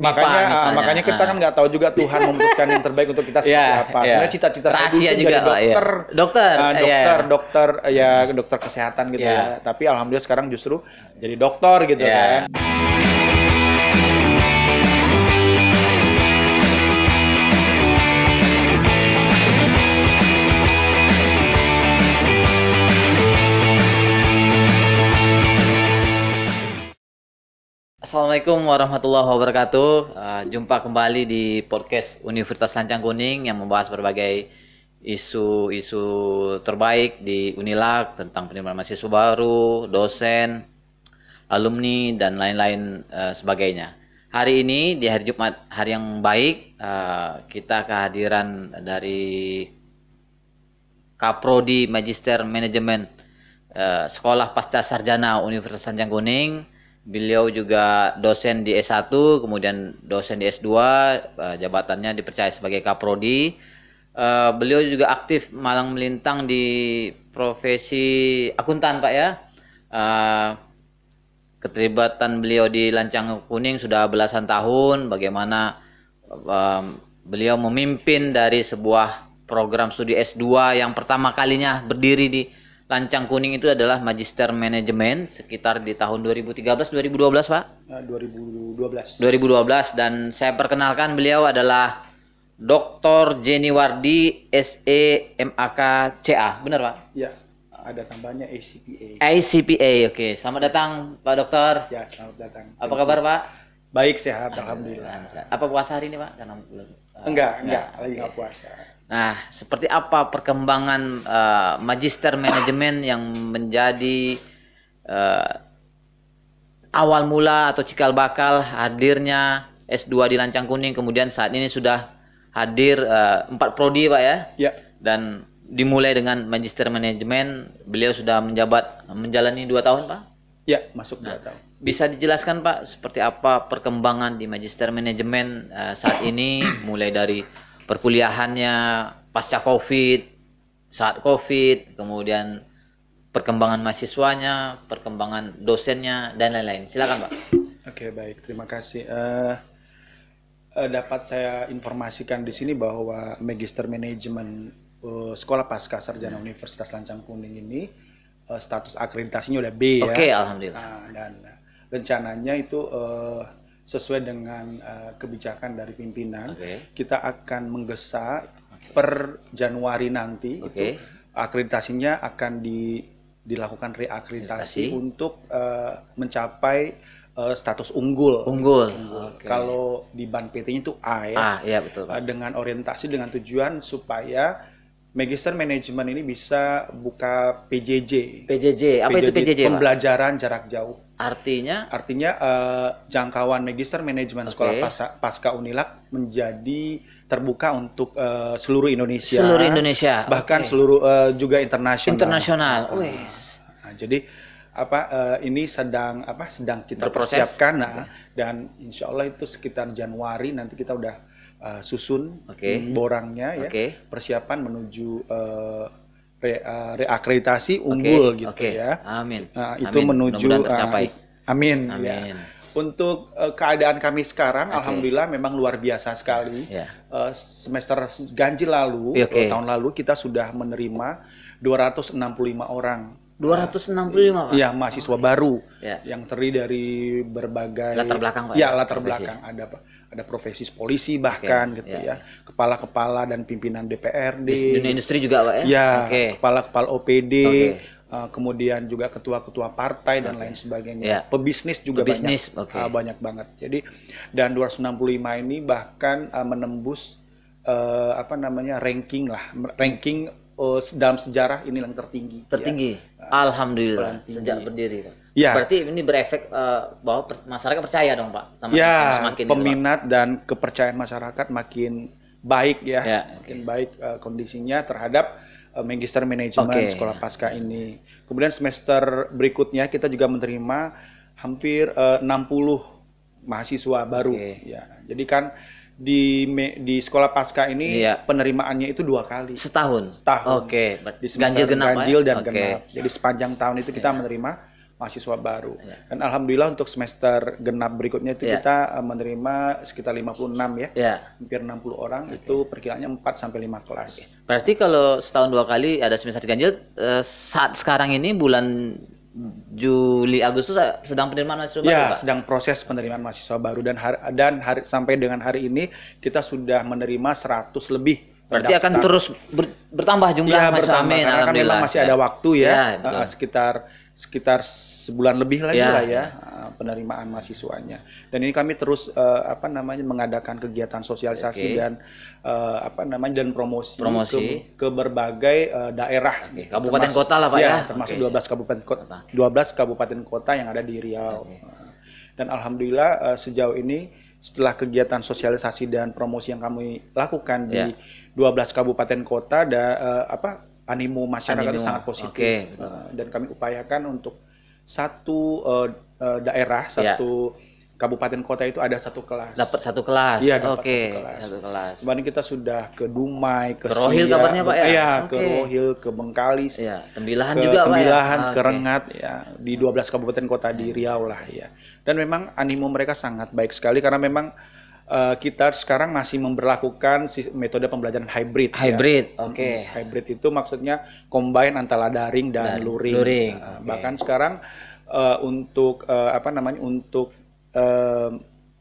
makanya ah, makanya kita kan ah. nggak tahu juga Tuhan memutuskan yang terbaik untuk kita seperti yeah, apa. Iya. Sebenarnya yeah. cita-cita saya dulu juga jadi iya. dokter, lah, yeah. dokter, uh, dokter, yeah. dokter, ya dokter kesehatan gitu yeah. ya. Tapi alhamdulillah sekarang justru jadi dokter gitu yeah. kan. Assalamualaikum warahmatullahi wabarakatuh. Uh, jumpa kembali di podcast Universitas Lancang Kuning yang membahas berbagai isu-isu terbaik di Unilak tentang penerimaan mahasiswa baru, dosen, alumni dan lain-lain uh, sebagainya. Hari ini di hari Jumat hari yang baik uh, kita kehadiran dari Kaprodi Magister Manajemen uh, Sekolah Pasca Sarjana Universitas Lancang Kuning Beliau juga dosen di S1, kemudian dosen di S2, eh, jabatannya dipercaya sebagai Kaprodi. Eh, beliau juga aktif malang melintang di profesi akuntan, Pak ya. Eh, keterlibatan beliau di Lancang Kuning sudah belasan tahun, bagaimana beliau memimpin dari sebuah program studi S2 yang pertama kalinya berdiri di Lancang Kuning itu adalah Magister Manajemen sekitar di tahun 2013 2012, Pak. 2012. Eh, 2012 dan saya perkenalkan beliau adalah Dr. Jenny Wardi SE MAK CA, benar, Pak? Iya. Ada tambahnya ACPA. ACPA, oke. Okay. Selamat datang, Pak Dokter. Ya, selamat datang. Apa kabar, Pak? Baik, sehat, alhamdulillah. alhamdulillah. Apa puasa hari ini, Pak? Karena belum. Eh, enggak, enggak, enggak, lagi enggak puasa. Nah, seperti apa perkembangan uh, magister manajemen yang menjadi uh, awal mula atau cikal bakal hadirnya S2 di Lancang Kuning kemudian saat ini sudah hadir eh, empat uh, prodi Pak ya. Ya. Dan dimulai dengan magister manajemen, beliau sudah menjabat menjalani dua tahun Pak. Ya, masuk dua nah, tahun. Bisa dijelaskan Pak seperti apa perkembangan di magister manajemen uh, saat ini mulai dari perkuliahannya pasca covid saat covid kemudian perkembangan mahasiswanya perkembangan dosennya dan lain-lain silakan pak oke baik terima kasih uh, uh, dapat saya informasikan di sini bahwa magister manajemen uh, eh, sekolah pasca sarjana Universitas Lancang Kuning ini uh, status akreditasinya udah B ya. Oke, alhamdulillah. uh, dan rencananya itu uh, sesuai dengan uh, kebijakan dari pimpinan. Okay. Kita akan menggesa per Januari nanti okay. itu akreditasinya akan di dilakukan reakreditasi Akreditasi. untuk uh, mencapai uh, status unggul. Unggul. unggul. Okay. Kalau di ban PT-nya itu A ya. A, ya betul. Pak. dengan orientasi dengan tujuan supaya Magister Manajemen ini bisa buka PJJ. PJJ, apa PJJ, itu PJJ? Pembelajaran Pak? jarak jauh. Artinya? Artinya uh, jangkauan Magister Manajemen okay. Sekolah Pasca, Pasca Unilak menjadi terbuka untuk uh, seluruh Indonesia. Seluruh Indonesia. Bahkan okay. seluruh uh, juga internasional. Internasional. Hmm. Wes. Nah, jadi apa uh, ini sedang apa sedang kita Berproses. persiapkan nah, okay. dan insya Allah itu sekitar Januari nanti kita udah uh, susun okay. borangnya ya okay. persiapan menuju uh, re, uh, reakreditasi unggul okay. gitu okay. ya amin uh, itu amin. menuju tercapai. Uh, amin, amin. Ya. Untuk uh, keadaan kami sekarang, okay. alhamdulillah memang luar biasa sekali. Yeah. Ya. Uh, semester ganjil lalu, iya, okay. uh, tahun lalu kita sudah menerima 265 orang 265 Pak. Iya, mahasiswa oh, baru ya. yang terdiri dari berbagai latar belakang Pak. Ya, ya? latar belakang ada Pak ada profesi polisi bahkan okay. gitu yeah. Ya. ya kepala-kepala dan pimpinan DPRD di dunia industri juga pak ya, ya okay. kepala-kepala OPD okay. uh, eh, kemudian juga ketua-ketua partai okay. dan lain sebagainya yeah. pebisnis juga pebisnis. banyak okay. uh, banyak banget jadi dan 265 ini bahkan uh, menembus uh, apa namanya ranking lah ranking uh, dalam sejarah ini yang tertinggi ya. tertinggi ya. alhamdulillah tertinggi. sejak berdiri pak Ya. Berarti ini berefek uh, bahwa per masyarakat percaya dong Pak. Sama ya, semakin peminat gitu, dan kepercayaan masyarakat makin baik ya, ya makin okay. baik uh, kondisinya terhadap uh, eh, Magister Manajemen okay. Sekolah Pasca ini. Kemudian semester berikutnya kita juga menerima hampir uh, 60 mahasiswa baru. Okay. Ya, jadi kan di di sekolah pasca ini iya. penerimaannya itu dua kali setahun setahun oke okay. ganjil genap ganjil ya? dan okay. genap jadi sepanjang tahun itu kita iya. menerima mahasiswa baru. Ya. Dan alhamdulillah untuk semester genap berikutnya itu ya. kita eh, menerima sekitar 56 ya. ya. Hampir 60 orang okay. itu perkiraannya 4 sampai 5 kelas. Okay. Berarti kalau setahun dua kali ada semester ganjil eh, saat sekarang ini bulan Juli Agustus eh, sedang penerimaan mahasiswa ya, baru. Ya, sedang proses penerimaan mahasiswa baru dan hari, dan hari sampai dengan hari ini kita sudah menerima 100 lebih Berarti akan terus ber, bertambah jumlah ya, mahasiswa bertambah, amin, karena kan memang masih ya. ada iya. waktu ya, ya uh, sekitar sekitar sebulan lebih lagi ya. lah ya eh, penerimaan mahasiswanya. Dan ini kami terus uh, apa namanya mengadakan kegiatan sosialisasi okay. dan uh, apa namanya dan promosi, promosi. Ke, ke berbagai uh, daerah okay. kabupaten kota lah Pak ya. ya. Termasuk okay. 12 kabupaten kota 12 kabupaten kota yang ada di Riau. Okay. Dan alhamdulillah uh, sejauh ini setelah kegiatan sosialisasi dan promosi yang kami lakukan yeah. di 12 ya. kabupaten kota dan uh, apa animo masyarakat animo. itu sangat positif okay. uh, eh, dan kami upayakan untuk satu uh, daerah ya. satu yeah. Kabupaten kota itu ada satu kelas. Dapat satu kelas. Iya, dapat okay. satu kelas. Kemarin kita sudah ke Dumai, ke, ke Rohil kabarnya Pak ya. Iya, okay. ke Rohil, ke Bengkalis. Iya, Tembilahan ke juga Tembilahan, Pak ya. ke Rengat ya, di 12 kabupaten kota di iya. Riau lah ya. Dan memang animo mereka sangat baik sekali karena memang Eh, kita sekarang masih memperlakukan metode pembelajaran hybrid. Ya. Hybrid, ya. oke. Okay. Hybrid itu maksudnya combine antara daring dan, dan luring. luring. Nah, okay. Bahkan sekarang uh, untuk uh, apa namanya untuk uh,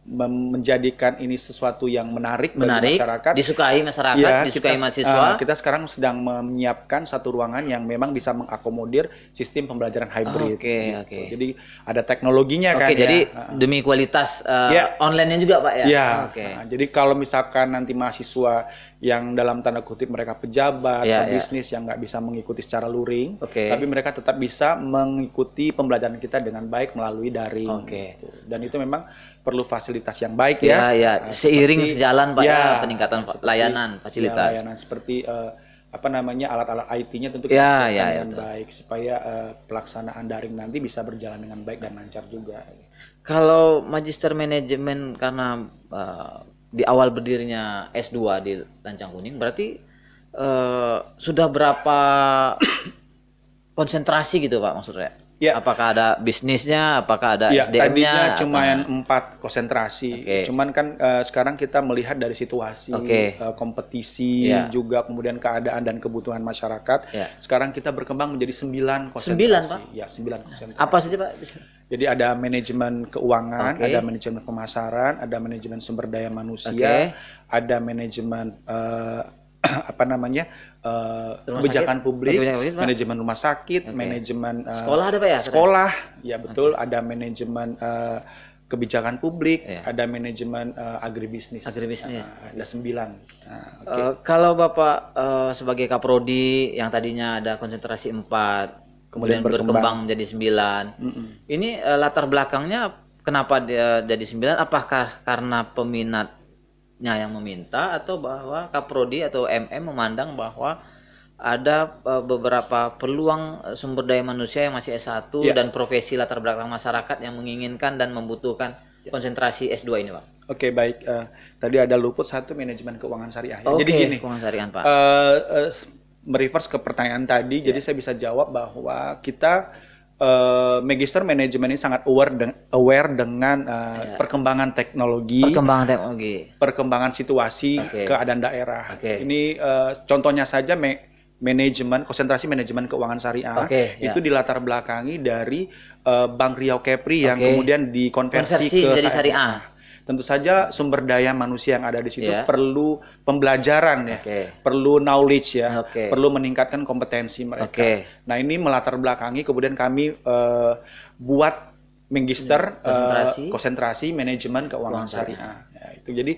menjadikan ini sesuatu yang menarik, menarik bagi masyarakat, disukai masyarakat, ya, disukai kita, mahasiswa. Uh, kita sekarang sedang menyiapkan satu ruangan yang memang bisa mengakomodir sistem pembelajaran hybrid. Oke, oh, oke. Okay, gitu. okay. Jadi ada teknologinya okay, kan. Oke, ya. jadi ya. demi kualitas uh, eh, yeah. online-nya juga, Pak ya. Yeah. Oke. Okay. Uh, jadi kalau misalkan nanti mahasiswa yang dalam tanda kutip mereka pejabat, yeah, iya, iya. bisnis yeah. yang nggak bisa mengikuti secara luring, okay. tapi mereka tetap bisa mengikuti pembelajaran kita dengan baik melalui daring. Okay. Gitu. Dan itu memang perlu fasilitas yang baik yeah, ya. Yeah. Iya. ya. seiring seperti, sejalan pak ya, peningkatan seperti, layanan fasilitas. Ya, layanan seperti uh, apa namanya alat-alat IT-nya tentu kita ya, ya, dengan baik supaya uh, pelaksanaan daring nanti bisa berjalan dengan baik dan lancar juga. Kalau magister manajemen karena uh, di awal berdirinya S2 di Lancang Kuning berarti uh, sudah berapa konsentrasi gitu Pak maksudnya? Ya. Apakah ada bisnisnya? Apakah ada ya, SDM-nya? Tadinya cuma yang empat konsentrasi. Okay. Cuman kan uh, sekarang kita melihat dari situasi, okay. uh, eh, kompetisi, ya. juga kemudian keadaan dan kebutuhan masyarakat. Ya. Sekarang kita berkembang menjadi sembilan konsentrasi. Sembilan pak? Ya sembilan konsentrasi. Apa saja pak? Jadi ada manajemen keuangan, okay. ada manajemen pemasaran, ada manajemen sumber daya manusia, okay. ada manajemen uh, apa namanya uh, kebijakan sakit, publik, publik manajemen rumah sakit, okay. manajemen uh, sekolah ada pak ya? Sekolah, ya betul. Okay. Ada manajemen uh, kebijakan publik, yeah. ada manajemen uh, agribisnis. Agribisnis. Uh, ada sembilan. Uh, nah, okay. uh, kalau bapak uh, sebagai kaprodi yang tadinya ada konsentrasi empat, kemudian, berkembang. berkembang menjadi sembilan, mm -mm. ini uh, latar belakangnya kenapa dia jadi sembilan? Apakah karena peminat nya yang meminta atau bahwa kaprodi atau MM memandang bahwa ada eh, beberapa peluang eh, sumber daya manusia yang masih S1 ya. dan profesi latar belakang masyarakat yang menginginkan dan membutuhkan ya. konsentrasi S2 ini, Pak. Oke, baik. Uh, tadi ada luput satu manajemen keuangan syariah. Ya. Okay, Jadi gini, keuangan syariah, Pak. Uh, uh, ke pertanyaan tadi, ya. jadi saya bisa jawab bahwa kita Eh, Magister Manajemen ini sangat aware, de aware dengan uh, eh, yeah. perkembangan teknologi, perkembangan teknologi, perkembangan situasi okay. keadaan daerah. Okay. Ini uh, contohnya saja me manajemen konsentrasi manajemen keuangan syariah okay, yeah. itu dilatar belakangi dari uh, Bank Riau Kepri yang kemudian dikonversi Konversi ke syariah tentu saja sumber daya manusia yang ada di situ yeah. perlu pembelajaran ya, okay. perlu knowledge ya, okay. perlu meningkatkan kompetensi mereka. Okay. Nah ini melatar belakangi kemudian kami uh, buat menggister ya, konsentrasi, uh, konsentrasi manajemen keuangan syariah. Ya, itu jadi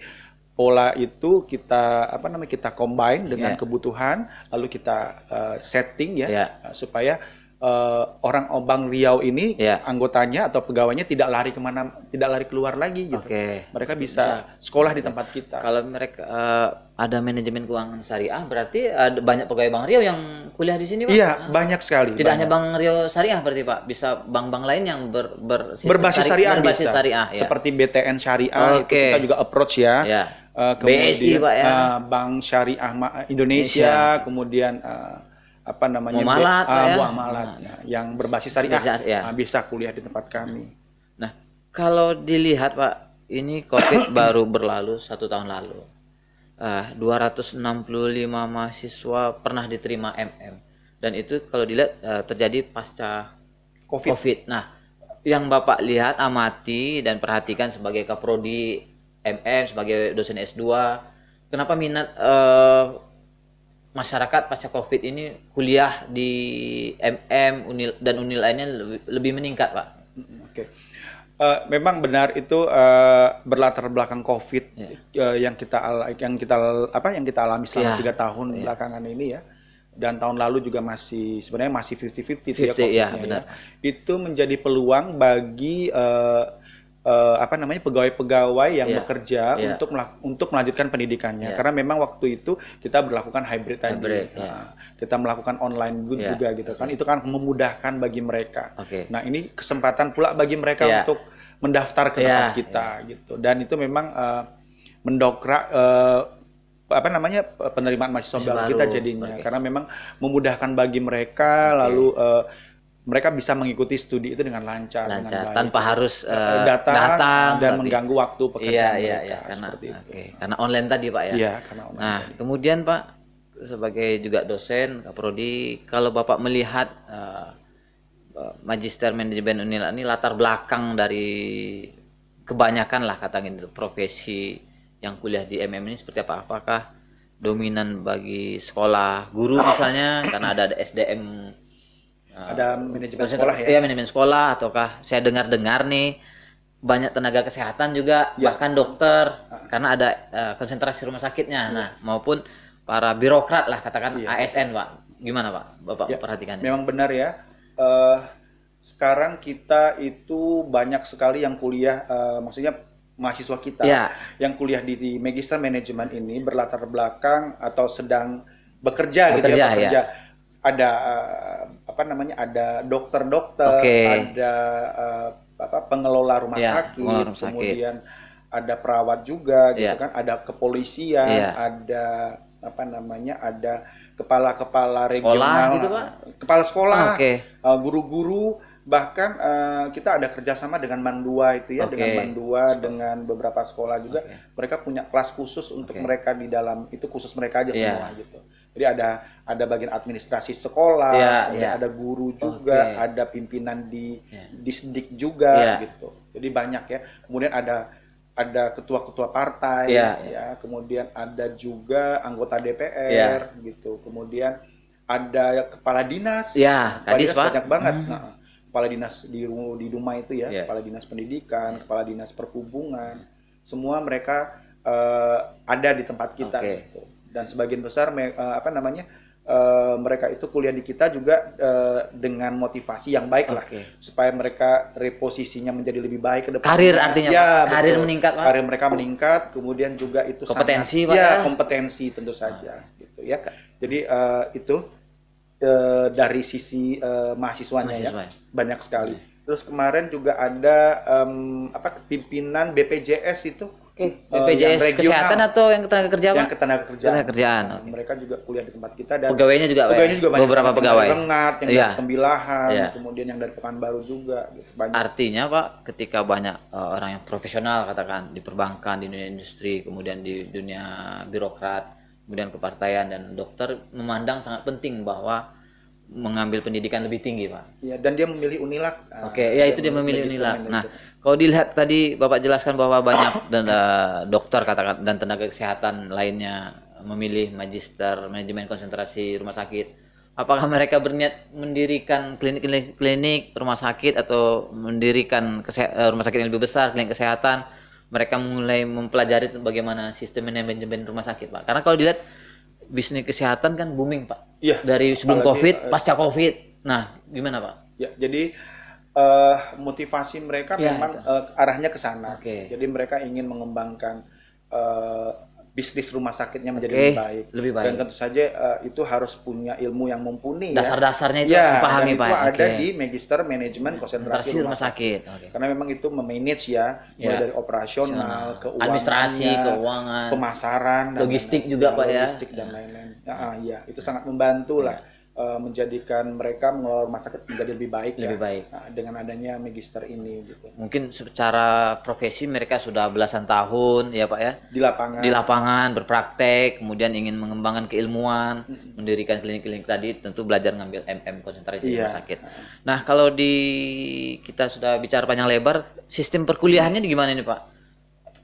pola itu kita apa namanya kita combine dengan yeah. kebutuhan lalu kita uh, setting ya yeah. Ya. supaya uh, orang Obang Riau ini yeah. anggotanya atau pegawainya tidak lari kemana tidak lari keluar lagi gitu. Okay. Mereka bisa, bisa sekolah di tempat kita. Kalau mereka uh, ada manajemen keuangan syariah berarti ada banyak pegawai Bang Riau yang kuliah di sini Iya, ah. banyak sekali. Tidak banyak. hanya Bang Riau syariah berarti Pak, bisa bank-bank lain yang ber, ber berbasis syariah, syariah berbasis Syariah, ya. Seperti BTN syariah oh, okay. kita juga approach ya. Yeah. Ya. Uh, kemudian BSI, Pak, ya. uh, Bank Syariah Indonesia, Indonesia. kemudian uh, apa namanya muamalat, uh, ya. malat nah. nah, yang berbasis syariah ya. Nah, bisa kuliah di tempat kami. Nah, kalau dilihat Pak, ini COVID baru berlalu satu tahun lalu. Ah, uh, 265 mahasiswa pernah diterima MM dan itu kalau dilihat uh, terjadi pasca COVID. COVID. Nah, yang Bapak lihat amati dan perhatikan sebagai kaprodi MM sebagai dosen S2, kenapa minat uh, masyarakat pasca covid ini kuliah di MM unil, dan unil lainnya lebih, lebih meningkat pak. Hmm, oke, okay. uh, eh, memang benar itu uh, berlatar belakang covid yeah. Ya. uh, yang kita yang kita apa yang kita alami selama ya. tiga yeah. tahun yeah. belakangan ini ya dan tahun lalu juga masih sebenarnya masih 50-50 ya ya, ya, benar. ya. Itu menjadi peluang bagi uh, uh, apa namanya pegawai-pegawai yang yeah. bekerja yeah. untuk melak- untuk melanjutkan pendidikannya yeah. karena memang waktu itu kita berlakukan hybrid tadi hybrid, iya. nah, kita melakukan online yeah. juga gitu kan iya. itu kan memudahkan bagi mereka okay. nah ini kesempatan pula bagi mereka yeah. untuk mendaftar ke tempat iya, kita yeah. gitu dan itu memang uh, mendokrak uh, apa namanya penerimaan mahasiswa baru kita jadinya okay. karena memang memudahkan bagi mereka okay. lalu uh, mereka bisa mengikuti studi itu dengan lancar, lancar dengan tanpa harus uh, datang, datang dan tapi, mengganggu waktu pekerjaan iya, iya, mereka iya, karena, seperti itu. Okay. Karena online tadi pak ya. Iya, karena online. Nah, tadi. kemudian pak sebagai juga dosen Kaprodi, kalau bapak melihat uh, magister manajemen Unila ini latar belakang dari kebanyakan lah katakan itu profesi yang kuliah di MM ini seperti apa? Apakah dominan bagi sekolah guru misalnya karena ada, ada SDM Ah, ada manajemen sekolah ya? Iya manajemen sekolah ataukah saya dengar-dengar nih banyak tenaga kesehatan juga ya. bahkan dokter uh, karena ada uh, konsentrasi rumah sakitnya. Ya. Nah maupun para birokrat lah katakan ya. ASN pak, gimana pak? Bapak ya. perhatikan. Memang benar ya. Uh, sekarang kita itu banyak sekali yang kuliah, uh, maksudnya mahasiswa kita ya. yang kuliah di, di magister manajemen ini berlatar belakang atau sedang bekerja, bekerja gitu ya bekerja Ya. ada uh, apa namanya ada dokter-dokter, okay. ada uh, apa pengelola rumah yeah, sakit, pengelola rumah kemudian ada perawat juga yeah. gitu iya. kan, ada kepolisian, yeah. ada apa namanya ada kepala-kepala regional, sekolah, gitu, Pak? kepala sekolah, oh, ah, okay. uh, eh, guru-guru bahkan uh, kita ada kerjasama dengan Mandua itu ya okay. dengan Mandua so. dengan beberapa sekolah juga okay. mereka punya kelas khusus untuk okay. mereka di dalam itu khusus mereka aja yeah. semua gitu jadi ada ada bagian administrasi sekolah, ya, ya. ada guru juga, okay. ada pimpinan di ya. disdik juga ya. gitu. Jadi banyak ya. Kemudian ada ada ketua-ketua partai ya, ya, ya, kemudian ada juga anggota DPR ya. gitu. Kemudian ada kepala dinas. Ya, kepala dinas Pak. banyak banget. Hmm. Nah, kepala dinas di di Duma itu ya, ya, kepala dinas pendidikan, ya. kepala dinas perhubungan, semua mereka uh, ada di tempat kita okay. gitu dan sebagian besar me, uh, apa namanya uh, mereka itu kuliah di kita juga uh, dengan motivasi yang baik okay. lah supaya mereka reposisinya menjadi lebih baik ke depan. Karir artinya ya, karir betul. meningkat. Pak. Karir mereka meningkat, kemudian juga itu kompetensi sangat, Pak. Ya, ya, kompetensi tentu saja ah. gitu ya. Jadi uh, itu uh, dari sisi uh, mahasiswanya ya, Mahasiswa. ya. Banyak sekali. Iya. Terus kemarin juga ada um, apa pimpinan BPJS itu Oke, okay. Eh, BPJS uh, kesehatan atau yang ketenaga kerjaan? Yang ketenaga kerjaan. Ketenaga kerjaan. okay. Mereka juga kuliah di tempat kita dan pegawainya juga. Pegawainya juga banyak. Beberapa pegawai. lengat, yang yeah. dari yeah. Iya. Iya. kemudian yang dari Pekanbaru juga. Gitu. Banyak. Artinya Pak, ketika banyak uh, orang yang profesional katakan di perbankan, di dunia industri, kemudian di dunia birokrat, kemudian kepartaian dan dokter memandang sangat penting bahwa mengambil pendidikan lebih tinggi pak. Iya dan dia memilih Unilak. Oke okay, ya ah, itu dia memilih Unilak. Nah kalau dilihat tadi Bapak jelaskan bahwa banyak dan eh, dokter katakan dan tenaga kesehatan lainnya memilih magister manajemen konsentrasi rumah sakit. Apakah mereka berniat mendirikan klinik-klinik rumah sakit atau mendirikan eh, rumah sakit yang lebih besar, klinik kesehatan? Mereka mulai mempelajari bagaimana sistem manajemen rumah sakit, Pak. Karena kalau dilihat bisnis kesehatan kan booming, Pak. Iya. Dari sebelum Covid, eh, pasca Covid. Nah, gimana, Pak? Ya, jadi uh, motivasi mereka ya, memang uh, arahnya ke sana. Okay. Jadi mereka ingin mengembangkan uh, bisnis rumah sakitnya menjadi okay. lebih baik. Lebih baik. Dan tentu saja uh, itu harus punya ilmu yang mumpuni. Ya. Dasar-dasarnya ya. itu ya, harus dipahami Pak. Itu ada okay. di Magister Manajemen Konsentrasi Rumah, Rumah Sakit. Okay. Karena memang itu memanage ya, mulai mulai ya. dari operasional, keuangan, administrasi, keuangan, pemasaran, logistik dan, juga ya, Pak ya. Logistik dan ya. lain-lain. Ya. Ya, ya, itu sangat membantu ya. lah uh, menjadikan mereka mengelola rumah sakit menjadi lebih baik lebih ya, baik nah, dengan adanya magister ini gitu. mungkin secara profesi mereka sudah belasan tahun ya pak ya di lapangan di lapangan berpraktek kemudian ingin mengembangkan keilmuan hmm. mendirikan klinik-klinik tadi tentu belajar ngambil MM konsentrasi yeah. rumah sakit nah kalau di kita sudah bicara panjang lebar sistem perkuliahannya di gimana ini pak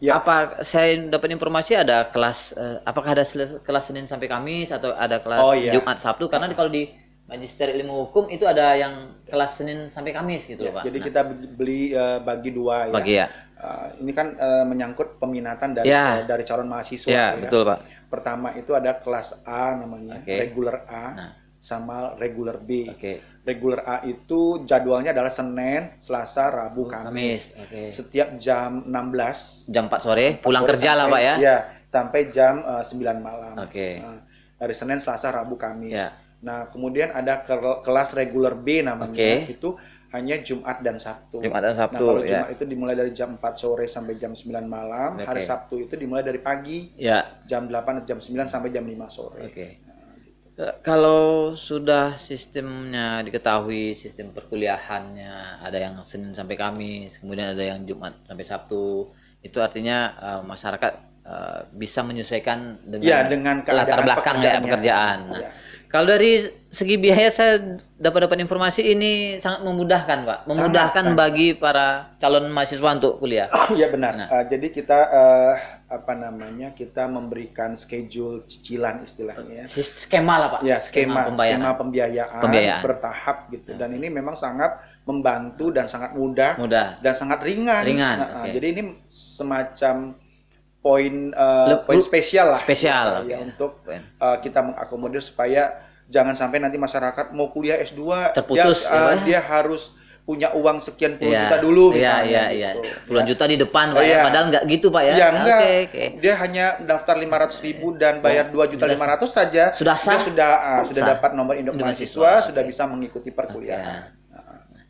Ya. Apa saya dapat informasi ada kelas uh, apakah ada kelas Senin sampai Kamis atau ada kelas oh, iya. Jumat Sabtu karena di, kalau di Magister Ilmu Hukum itu ada yang kelas Senin sampai Kamis gitu ya, Pak. Jadi nah. kita beli uh, bagi dua ya. Bagi ya. Uh, ini kan uh, menyangkut peminatan dari ya. uh, dari calon mahasiswa ya, ya. betul Pak. Pertama itu ada kelas A namanya, okay. regular A. Nah sama regular B. Okay. Regular A itu jadwalnya adalah Senin, Selasa, Rabu, Kamis. Kamis. Okay. Setiap jam 16. Jam 4 sore, 4 pulang sore kerja sampai, lah Pak ya? Iya, sampai jam uh, eh, 9 malam. Oke. Okay. Uh, dari Senin, Selasa, Rabu, Kamis. Yeah. Nah, kemudian ada ke kelas regular B namanya. Okay. Itu hanya Jumat dan Sabtu. Jumat dan nah, Sabtu. Nah, kalau ya. Jumat yeah. itu dimulai dari jam 4 sore sampai jam 9 malam, okay. hari Sabtu itu dimulai dari pagi. Yeah. Jam 8 atau jam 9 sampai jam 5 sore. Oke. Okay. Eh, kalau sudah sistemnya diketahui sistem perkuliahannya ada yang Senin sampai Kamis kemudian ada yang Jumat sampai Sabtu itu artinya uh, masyarakat uh, bisa menyesuaikan dengan, ya, dengan latar belakang dan ya pekerjaan. ya. Kalau dari segi biaya saya dapat dapat informasi ini sangat memudahkan Pak, memudahkan sangat, bagi para calon mahasiswa untuk kuliah. Iya benar. Nah. Uh, jadi kita uh, apa namanya kita memberikan schedule cicilan istilahnya ya. skema lah pak ya skema skema pembiayaan, skema pembiayaan, pembiayaan. bertahap gitu ya. dan ini memang sangat membantu dan sangat mudah, mudah. dan sangat ringan, ringan. Nah, okay. jadi ini semacam poin uh, poin spesial lah spesial ya, okay. ya untuk uh, kita mengakomodir supaya jangan sampai nanti masyarakat mau kuliah S2 terputus ya, uh, dia harus punya uang sekian puluh yeah. juta dulu iya, misalnya. Iya, iya, gitu. iya. Puluhan juta di depan, Pak oh, ya. Iya. Padahal nggak gitu, Pak ya. Iya, enggak. Okay, okay. Dia hanya daftar lima ratus ribu dan iya. bayar dua juta lima ratus saja. Sudah sah. Dia sudah uh, sudah sah. dapat nomor induk mahasiswa, okay. sudah bisa mengikuti perkuliahan. Okay. Nah. Nah.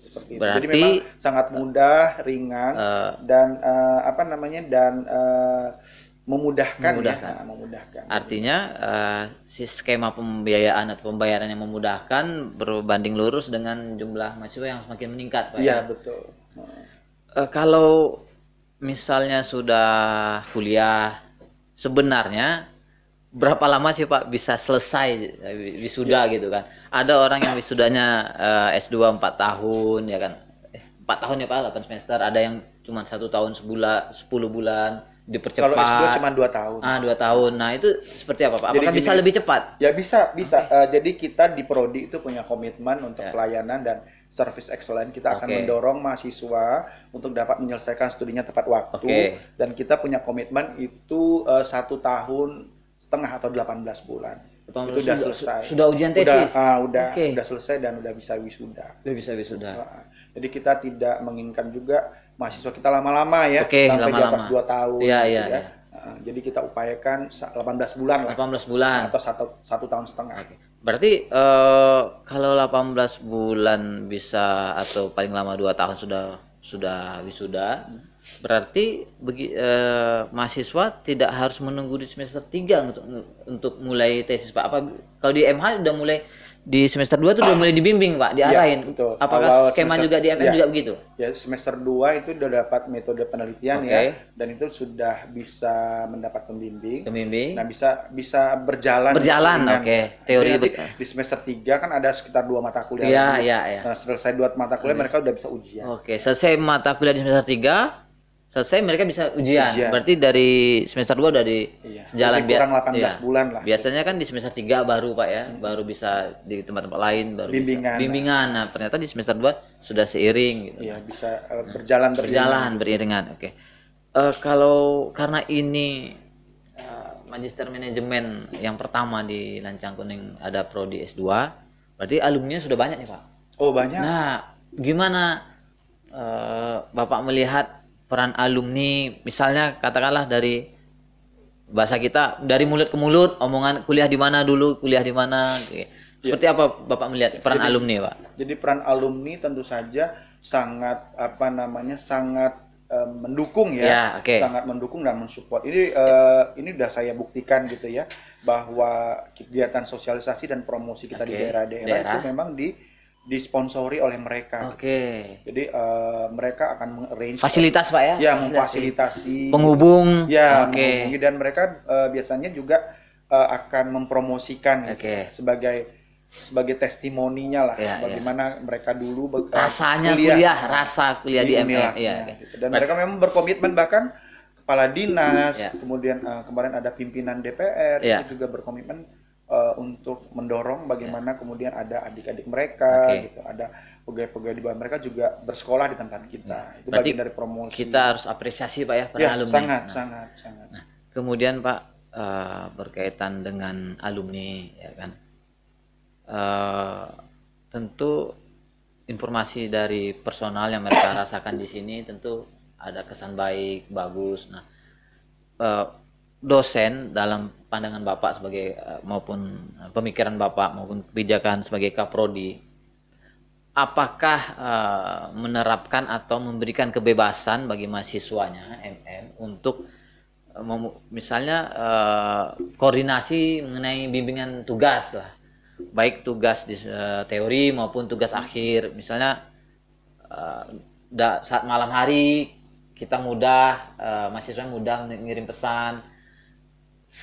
Seperti itu. Berarti, Jadi memang sangat mudah, ringan uh, dan uh, apa namanya dan uh, memudahkan, memudahkan. Ya, memudahkan. Artinya uh, si skema pembiayaan atau pembayaran yang memudahkan berbanding lurus dengan jumlah mahasiswa yang semakin meningkat, Pak. Iya, ya? betul. Uh, kalau misalnya sudah kuliah sebenarnya berapa lama sih Pak bisa selesai eh, wisuda ya. gitu kan? Ada orang yang wisudanya uh, S2 4 tahun ya kan. Eh, 4 tahun ya Pak, 8 semester, ada yang cuma satu tahun sebulan, 10 bulan dipercepat. Kalau S2 cuma 2 tahun. Ah, 2 tahun. Nah, itu seperti apa, Pak? Apakah gini, bisa lebih cepat? Ya bisa, bisa. Okay. Uh, eh, jadi kita di prodi itu punya komitmen untuk yeah. pelayanan dan service excellent Kita okay. akan mendorong mahasiswa untuk dapat menyelesaikan studinya tepat waktu okay. dan kita punya komitmen itu uh, satu tahun setengah atau 18 bulan. itu sudah selesai. Sudah ujian tesis. Sudah, uh, udah, okay. udah selesai dan udah bisa wisuda. Udah bisa wisuda. Ah, jadi kita tidak menginginkan juga mahasiswa kita lama-lama ya okay, sampai lama -lama. di atas dua tahun iya, gitu iya, ya, gitu ya, ya. jadi kita upayakan 18 bulan lah. 18 bulan. Atau satu, satu tahun setengah. Okay. Berarti uh, kalau 18 bulan bisa atau paling lama dua tahun sudah sudah wisuda, hmm. berarti bagi uh, eh, mahasiswa tidak harus menunggu di semester 3 untuk untuk mulai tesis Pak. Apa kalau di MH sudah mulai di semester 2 tuh udah mulai dibimbing Pak, iya, diarahin. Ya, Apakah Awal skema semester, juga di FM ya. juga begitu? Ya, semester 2 itu udah dapat metode penelitian okay. ya dan itu sudah bisa mendapat pembimbing. Pembimbing. Nah, bisa bisa berjalan. Berjalan, oke. Okay. Teori Jadi, di semester 3 kan ada sekitar dua mata kuliah. Iya, iya, iya. Nah, selesai dua mata kuliah okay. Iya. mereka udah bisa ujian. Oke, okay. selesai mata kuliah di semester 3 selesai mereka bisa ujian. ujian. Berarti dari semester 2 udah di iya. jalan biar kurang 18 iya. bulan lah. Biasanya kan di semester 3 baru Pak ya, hmm. baru bisa di tempat-tempat lain baru bimbingan. Bisa. Bimbingan. Nah, ternyata di semester 2 sudah seiring gitu. Iya, bisa eh, berjalan beriringan. Berjalan beriringan. Oke. Okay. Uh, eh, kalau karena ini uh, magister manajemen yang pertama di Lancang Kuning ada prodi S2, berarti alumni sudah banyak nih, Pak. Oh, banyak. Nah, gimana uh, Bapak melihat peran alumni misalnya katakanlah dari bahasa kita dari mulut ke mulut omongan kuliah di mana dulu kuliah di mana gitu. iya. seperti ya. apa Bapak melihat peran jadi, alumni Pak? Jadi peran alumni tentu saja sangat apa namanya sangat eh, mendukung ya, ya okay. sangat mendukung dan mensupport. Ini eh, ini sudah saya buktikan gitu ya bahwa kegiatan sosialisasi dan promosi kita okay. di daerah-daerah itu memang di disponsori oleh mereka. Oke. Okay. Jadi uh, mereka akan mengarrange fasilitas Pak ya? Ya, memfasilitasi penghubung. Ya, oke. Okay. Dan mereka uh, biasanya juga uh, akan mempromosikan gitu. okay. sebagai sebagai testimoninya lah ya, ya. bagaimana ya. mereka dulu rasanya kuliah, kuliah rasa kuliah di, di MILAK ya, nah, gitu. dan mereka memang berkomitmen bahkan kepala dinas ya. kemudian uh, kemarin ada pimpinan DPR ya. itu juga berkomitmen uh, untuk mendorong bagaimana ya. kemudian ada adik-adik mereka okay. gitu ada pegawai-pegawai di bawah mereka juga bersekolah di tempat kita ya. itu bagian dari promosi kita harus apresiasi pak ya para ya, alumni sangat nah. sangat sangat nah, kemudian pak uh, berkaitan dengan alumni ya kan uh, tentu informasi dari personal yang mereka rasakan di sini tentu ada kesan baik bagus nah dosen dalam pandangan Bapak sebagai eh, maupun eh, pemikiran Bapak maupun kebijakan sebagai kaprodi apakah uh, menerapkan atau memberikan kebebasan bagi mahasiswanya MM untuk uh, misalnya uh, koordinasi mengenai bimbingan tugas lah baik tugas di uh, teori maupun tugas akhir misalnya uh, saat malam hari kita mudah uh, mahasiswa mudah mengirim pesan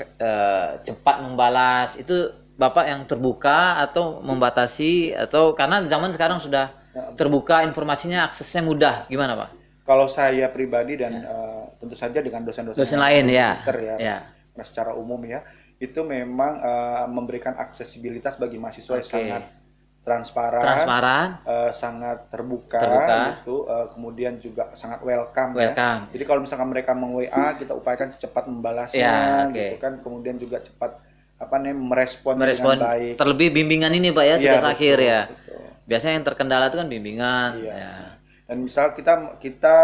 uh, cepat membalas itu bapak yang terbuka atau membatasi atau karena zaman sekarang sudah terbuka informasinya aksesnya mudah gimana pak? Kalau saya pribadi dan ya. uh, tentu saja dengan dosen-dosen dosen lain ya, ya, ya. Nah, secara umum ya itu memang uh, memberikan aksesibilitas bagi mahasiswa okay. yang sangat transparan, transparan uh, sangat terbuka, terbuka. itu uh, eh, kemudian juga sangat welcome. Ya. welcome. Ya. Jadi kalau misalkan mereka meng WA, hmm. kita upayakan cepat membalasnya, ya, okay. gitu kan, kemudian juga cepat apa nih merespon, merespon dengan baik. Terlebih bimbingan ini pak ya, ya tugas akhir ya. Betul. Biasanya yang terkendala itu kan bimbingan. Ya. ya. Dan misal kita kita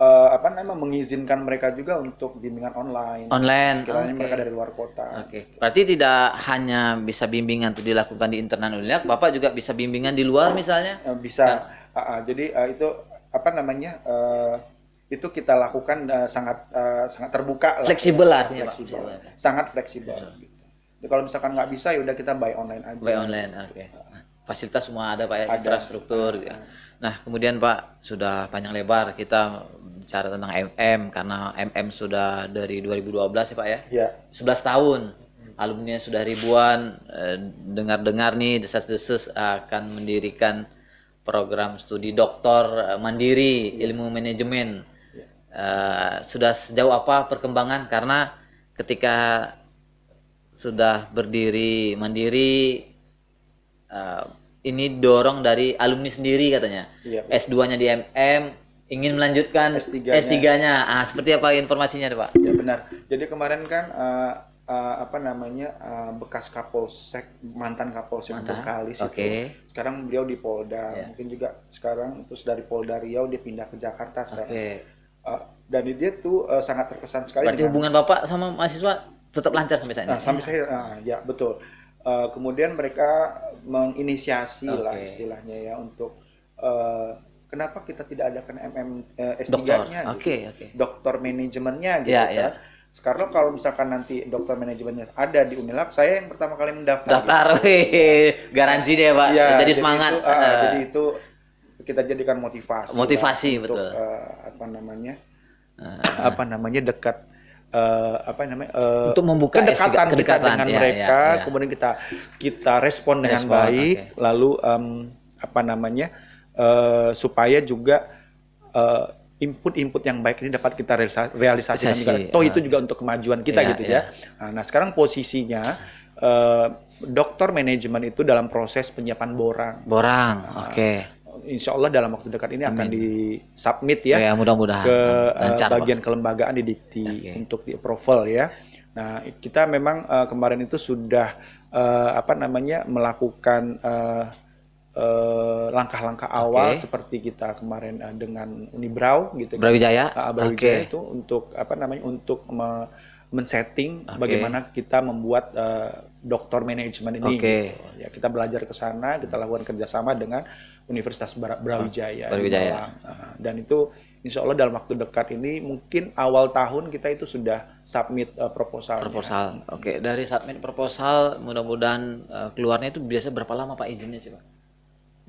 uh, apa namanya mengizinkan mereka juga untuk bimbingan online. Online. Sekiranya okay. mereka dari luar kota. Oke. Okay. Berarti tidak hanya bisa bimbingan itu dilakukan di internal UNILAK, Bapak juga bisa bimbingan di luar misalnya? Eh, bisa. Kan? Uh, uh, jadi uh, itu apa namanya? Uh, itu kita lakukan uh, sangat uh, sangat terbuka fleksibel lah ya, fleksibel ya, sangat fleksibel ya. gitu. Jadi kalau misalkan nggak bisa ya udah kita buy online aja buy online oke okay. Ah. fasilitas semua ada pak ya ada. infrastruktur ada. Gitu. Ya. nah kemudian pak sudah panjang lebar kita bicara tentang MM karena MM sudah dari 2012 ya Pak ya. Iya. 11 tahun. Alumni sudah ribuan eh, dengar-dengar nih desas-desus akan mendirikan program studi doktor eh, mandiri ya. ilmu manajemen. Ya. Eh, sudah sejauh apa perkembangan karena ketika sudah berdiri mandiri ini dorong dari alumni sendiri katanya. Ya, S2-nya di MM, ingin melanjutkan S3-nya. S3-nya. Ah, seperti apa informasinya, Pak? Ya benar. Jadi kemarin kan uh, uh, apa namanya uh, bekas Kapolsek, mantan Kapolsek Bengkalis okay. itu. Sekarang beliau di Polda. Yeah. Mungkin juga sekarang terus dari Polda Riau dia pindah ke Jakarta sekarang. Okay. Uh, dan dia tuh uh, sangat terkesan sekali. Berarti dengan, hubungan Bapak sama mahasiswa tetap lancar sampai saat ini. Nah, sampai saya uh, ah, ya betul. Uh, kemudian mereka menginisiasi okay. lah istilahnya ya untuk uh, kenapa kita tidak adakan MM eh, S3-nya dokter. gitu. Okay, okay. Dokter manajemennya gitu yeah, ya. Kan. Yeah. Sekarang kalau misalkan nanti dokter manajemennya ada di Unilak, saya yang pertama kali mendaftar. Gitu. Daftar, gitu. garansi deh pak. Ya, jadi, semangat. Itu, uh, ah, uh, eh. jadi itu kita jadikan motivasi. Motivasi lah, betul. Untuk, uh, eh, apa namanya? Uh, apa namanya dekat uh, apa namanya uh, untuk membuka kedekatan, S3, kedekatan kita dengan ya, mereka ya, ya. kemudian kita kita respon dengan respon, baik okay. lalu um, apa namanya Eh, supaya juga input eh, input-input yang baik ini dapat kita realisasikan Sesi, juga. Toh uh, itu ah. juga untuk kemajuan kita iya, gitu iya. ya. Nah, nah sekarang posisinya uh, eh, dokter manajemen itu dalam proses penyiapan borang. Borang, uh, oke. Okay. Insya Allah dalam waktu dekat ini Amin. akan disubmit ya. Ya, mudah-mudahan ke lancar, uh, bagian kelembagaan di Dikti okay. untuk di approval ya. Nah, kita memang uh, kemarin itu sudah uh, apa namanya melakukan Eh, langkah-langkah awal seperti kita kemarin uh, dengan Unibraw gitu kan. Brawijaya uh, Brawijaya okay. itu untuk apa namanya untuk me men-setting okay. bagaimana kita membuat uh, eh, dokter manajemen ini okay. gitu. ya kita belajar ke sana kita lakukan kerjasama dengan Universitas Bra Brawijaya, Brawijaya. Uh, dan itu Insya Allah dalam waktu dekat ini mungkin awal tahun kita itu sudah submit uh, proposal. Proposal, oke. Okay. Dari submit proposal, mudah-mudahan uh, keluarnya itu biasanya berapa lama pak izinnya sih pak?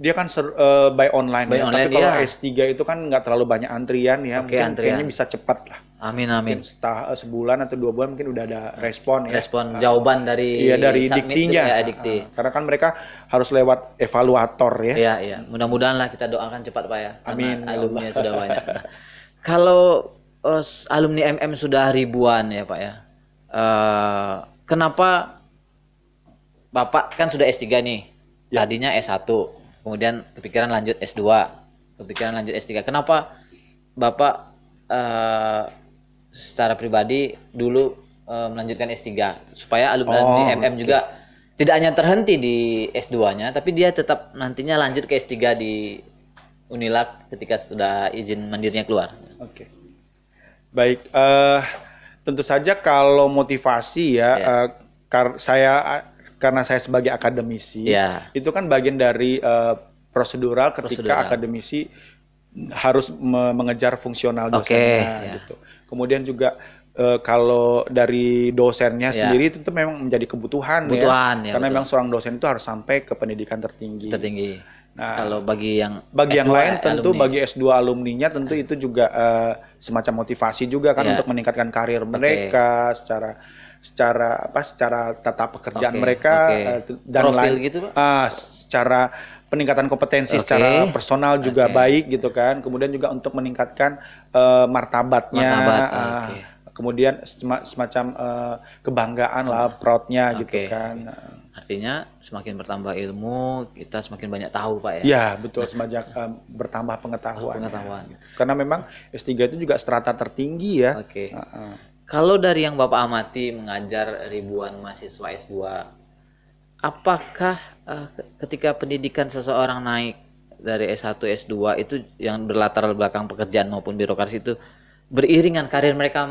dia kan ser, uh, by online, by ya. online tapi kalau iya. S3 itu kan nggak terlalu banyak antrian ya, okay, mungkin antrian. kayaknya bisa cepat lah. Amin amin. Mungkin setah, eh, sebulan atau dua bulan mungkin udah ada respon, ya. Respon jawaban dari Iya dari gitu diktinya. Ya, dikti. Uh, karena kan mereka harus lewat evaluator ya. Iya iya. Mudah-mudahan lah kita doakan cepat pak ya. Amin. Ya alumni sudah banyak. kalau uh, alumni MM sudah ribuan ya pak ya. Uh, kenapa Bapak kan sudah S3 nih. Ya. Tadinya S1 kemudian kepikiran lanjut S2 kepikiran lanjut S3 kenapa Bapak uh, secara pribadi dulu uh, melanjutkan S3 supaya alumni oh, di MM okay. juga tidak hanya terhenti di S2-nya tapi dia tetap nantinya lanjut ke S3 di Unilak ketika sudah izin mandirinya keluar. Oke. Okay. Baik, uh, tentu saja kalau motivasi ya yeah. Ya. uh, saya karena saya sebagai akademisi yeah. itu kan bagian dari uh, prosedural ketika prosedural. akademisi harus me mengejar fungsional dosennya okay, iya. yeah. gitu. Kemudian juga uh, kalau dari dosennya yeah. sendiri itu, itu memang menjadi kebutuhan, ya. kebutuhan ya. ya karena betul. memang seorang dosen itu harus sampai ke pendidikan tertinggi. Tertinggi. Nah, kalau bagi yang bagi S2 yang lain tentu bagi S2 alumninya tentu iya. itu juga uh, semacam motivasi juga kan yeah. untuk meningkatkan karir mereka okay. secara secara apa secara tata pekerjaan okay, mereka okay. Eh, dan lain gitu, Pak? Uh, secara peningkatan kompetensi okay. secara personal juga okay. baik gitu kan. Kemudian juga untuk meningkatkan uh, martabatnya Martabat, uh, ah, okay. kemudian semacam uh, kebanggaan lah proudnya okay. gitu kan. Artinya semakin bertambah ilmu, kita semakin banyak tahu, Pak ya. Iya, betul, nah. semakin uh, bertambah pengetahuan. Pengetahuan. Karena memang S3 itu juga strata tertinggi ya. Oke. Okay. Uh -uh. Ah. Kalau dari yang Bapak amati mengajar ribuan mahasiswa S2, apakah uh, ketika pendidikan seseorang naik dari S1 S2 itu yang berlatar belakang pekerjaan maupun birokrasi itu beriringan karir mereka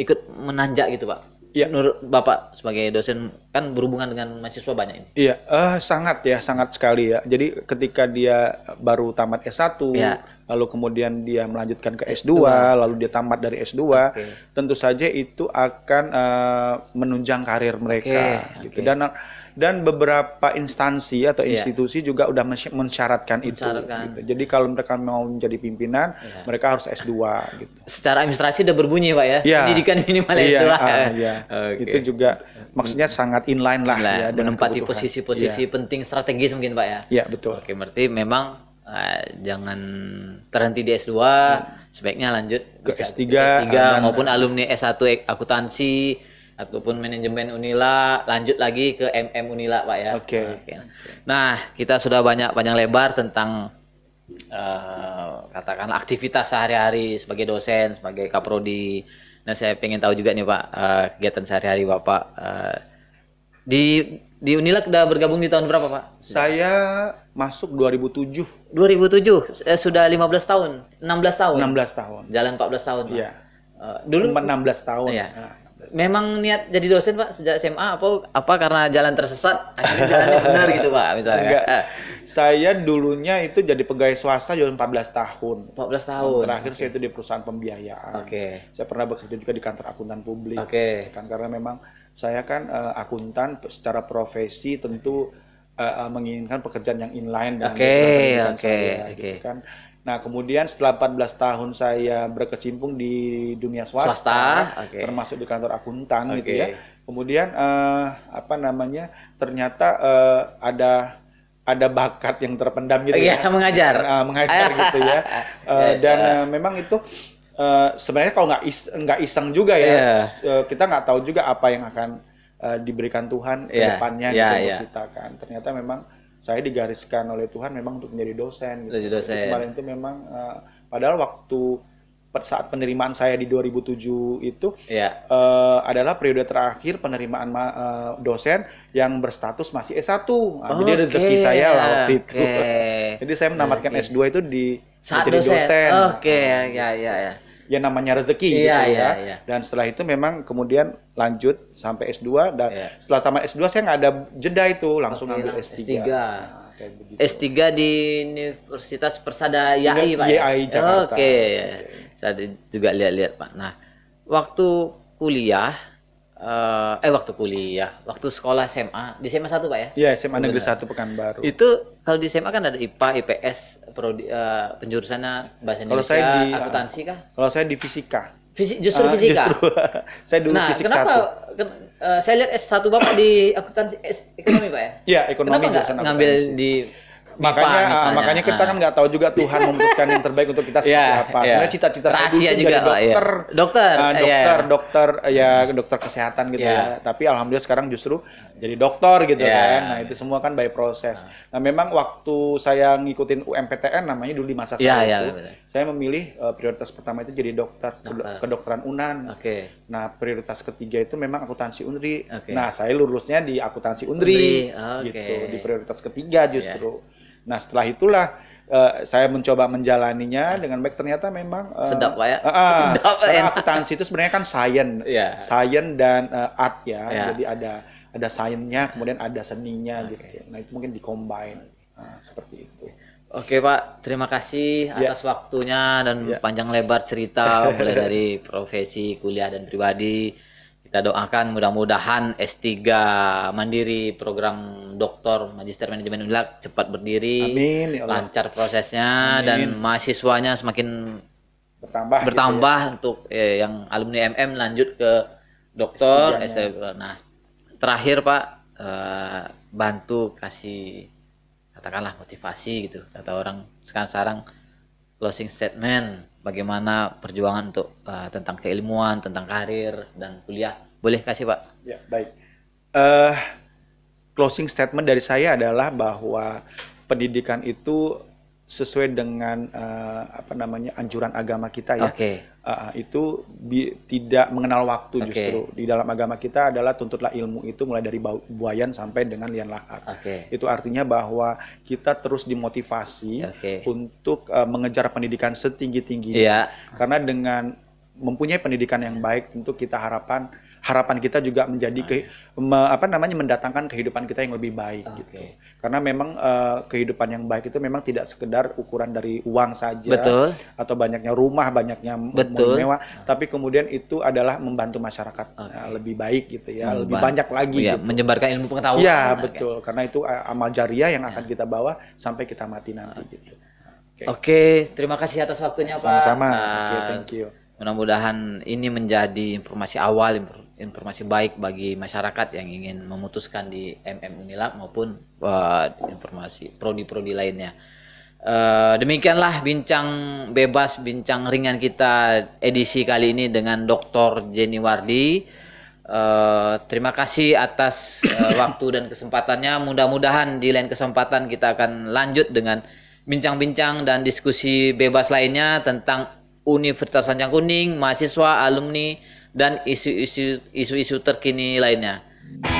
ikut menanjak gitu, Pak? Iya. Menurut Bapak sebagai dosen kan berhubungan dengan mahasiswa banyak ini. Iya, uh, sangat ya, sangat sekali ya. Jadi ketika dia baru tamat S1, ya. lalu kemudian dia melanjutkan ke S2, S2, lalu dia tamat dari S2, okay. tentu saja itu akan uh, menunjang karir mereka okay. gitu. Okay. Dan dan beberapa instansi atau iya. institusi yeah. juga udah mensyaratkan, mensyaratkan. itu. Gitu. Jadi kalau mereka mau menjadi pimpinan, yeah. mereka harus S2 gitu. Secara administrasi udah berbunyi, Pak ya. Yeah. Pendidikan minimal yeah, iya, S2. Uh, yeah. okay. Itu juga maksudnya sangat inline lah Inline, ya menempati posisi-posisi yeah. penting strategis mungkin, Pak ya. Iya, yeah, betul. Oke, okay, berarti memang uh, jangan terhenti di S2, hmm. sebaiknya lanjut ke S3, S3 maupun alumni S1 akuntansi ataupun manajemen Unila lanjut lagi ke MM Unila Pak ya. Oke. Okay. Nah, kita sudah banyak panjang lebar tentang uh, eh, katakan aktivitas sehari-hari sebagai dosen, sebagai kaprodi. Nah, saya ingin tahu juga nih Pak uh, kegiatan sehari-hari Bapak uh, di di Unila sudah bergabung di tahun berapa Pak? Saya masuk 2007. 2007 eh, sudah 15 tahun, 16 tahun. 16 tahun. Jalan 14 tahun Pak. Iya. Uh, dulu 16 tahun. Iya. Nah memang niat jadi dosen pak sejak SMA apa apa karena jalan tersesat akhirnya yang benar gitu pak misalnya Enggak. Ah. saya dulunya itu jadi pegawai swasta jadi 14 tahun 14 tahun terakhir okay. saya itu di perusahaan pembiayaan oke okay. saya pernah bekerja juga di kantor akuntan publik oke okay. Ya kan karena memang saya kan uh, akuntan secara profesi tentu uh, uh, menginginkan pekerjaan yang inline dengan okay, okay, saya, okay. gitu kan Nah, kemudian setelah 14 tahun saya berkecimpung di dunia swasta, swasta okay. termasuk di kantor akuntan okay. gitu ya. Kemudian uh, apa namanya? ternyata uh, ada ada bakat yang terpendam gitu yeah, ya. mengajar. Uh, mengajar gitu ya. Uh, dan uh, memang itu uh, sebenarnya kalau nggak is nggak iseng juga ya. Yeah. Iya. Uh, kita nggak tahu juga apa yang akan uh, diberikan Tuhan yeah. ke depannya yeah, gitu yeah. kita kan. Ternyata memang saya digariskan oleh Tuhan memang untuk menjadi dosen. Gitu. Jadi dosen. Jadi kemarin itu memang uh, padahal waktu saat penerimaan saya di 2007 itu ya. uh, adalah periode terakhir penerimaan ma uh, dosen yang berstatus masih S1. Nah, okay. jadi rezeki saya lah waktu itu. jadi saya menamatkan okay. S2 itu di saat menjadi dosen. dosen. Oke, okay. ya ya ya. ya yang namanya rezeki iya, gitu iya, ya. Iya. Dan setelah itu memang kemudian lanjut sampai S2 dan iya. setelah tamat S2 saya nggak ada jeda itu, langsung ambil S3. S3. S3 di Universitas Persada YAI, Pak. Ya? YAI ya? Jakarta. Oke. Okay. Okay. Saya juga lihat-lihat, Pak. Nah, waktu kuliah eh, eh waktu kuliah, waktu sekolah SMA, di SMA 1 Pak ya? Iya, SMA Negeri 1 Pekanbaru. Itu kalau di SMA kan ada IPA, IPS, prodi uh, penjurusannya bahasa Indonesia, kalau saya di, ah, akuntansi kah? Kalau saya di fisika. Fisi, justru uh, fisika. Justru. saya dulu nah, fisik kenapa, satu. Ken, uh, saya lihat S1 Bapak di akuntansi eh, ekonomi, Pak ya? Iya, ekonomi kenapa jurusan ngambil di makanya ah, misalnya. makanya kita kan nggak tahu juga Tuhan memutuskan yang terbaik untuk kita seperti yeah, apa. Iya. Sebenarnya cita-cita saya dulu juga jadi iya. dokter, yeah. dokter, uh, dokter, yeah. dokter, ya dokter kesehatan gitu yeah. ya. Tapi alhamdulillah sekarang justru jadi dokter gitu yeah. kan. Nah, itu semua kan by proses. Ah. Nah, memang waktu saya ngikutin UMPTN namanya dulu di masa iya, saya yeah, itu, yeah. saya memilih uh, prioritas pertama itu jadi dokter, dokter. kedokteran Unan. Oke. Okay. Nah, prioritas ketiga itu memang akuntansi Unri. Okay. Nah, saya lulusnya di akuntansi Unri, Okay. gitu, di prioritas ketiga iya. justru. Yeah. Nah, setelah itulah Uh, saya mencoba menjalaninya iya. dengan baik ternyata memang uh, sedap pak ya uh, sedap uh, ya? enak. akuntansi itu sebenarnya kan sains yeah. sains dan uh, art ya yeah. jadi ada ada sainsnya kemudian ada seninya okay. gitu ya. nah itu mungkin dikombin nah, seperti itu Oke Pak, terima kasih ya. atas yeah. waktunya dan yeah. panjang lebar cerita mulai dari profesi, kuliah dan pribadi. Kita doakan mudah-mudahan S3 Mandiri program doktor Magister Manajemen Unilak cepat berdiri, Amin, ya lancar prosesnya Amin. dan mahasiswanya semakin bertambah bertambah gitu ya. untuk eh, yang alumni MM lanjut ke doktor S3. Nah, terakhir Pak uh, bantu kasih katakanlah motivasi gitu kata orang sekarang sekarang closing statement bagaimana perjuangan untuk uh, tentang keilmuan tentang karir dan kuliah boleh kasih Pak ya baik uh, closing statement dari saya adalah bahwa pendidikan itu sesuai dengan uh, apa namanya anjuran agama kita ya. Okay uh, itu bi tidak mengenal waktu okay. justru di dalam agama kita adalah tuntutlah ilmu itu mulai dari buayan sampai dengan lian lahat okay. itu artinya bahwa kita terus dimotivasi okay. untuk uh, mengejar pendidikan setinggi tingginya yeah. karena dengan mempunyai pendidikan yang baik tentu kita harapan harapan kita juga menjadi ke, me, apa namanya mendatangkan kehidupan kita yang lebih baik okay. gitu. Karena memang uh, kehidupan yang baik itu memang tidak sekedar ukuran dari uang saja Betul. atau banyaknya rumah, banyaknya Betul. mewah, tapi kemudian itu adalah membantu masyarakat eh, okay. ya, lebih baik gitu ya, Memba lebih banyak lagi ya, gitu. menyebarkan ilmu pengetahuan. Iya, ya. betul. Kan? Karena itu eh, amal jariah yang akan ya. kita bawa sampai kita mati nanti okay. gitu. Oke, okay. okay, terima kasih atas waktunya Sama-sama. Pak. Sama-sama. okay, nah, thank you. Mudah-mudahan ini menjadi informasi awal informasi baik bagi masyarakat yang ingin memutuskan di MM Unilab maupun uh, informasi prodi-prodi lainnya. Uh, demikianlah bincang bebas, bincang ringan kita edisi kali ini dengan Dr. Jenny Wardi. Uh, terima kasih atas uh, waktu dan kesempatannya. Mudah-mudahan di lain kesempatan kita akan lanjut dengan bincang-bincang dan diskusi bebas lainnya tentang Universitas Sanjang Kuning, mahasiswa, alumni, dan isu-isu isu-isu terkini lainnya.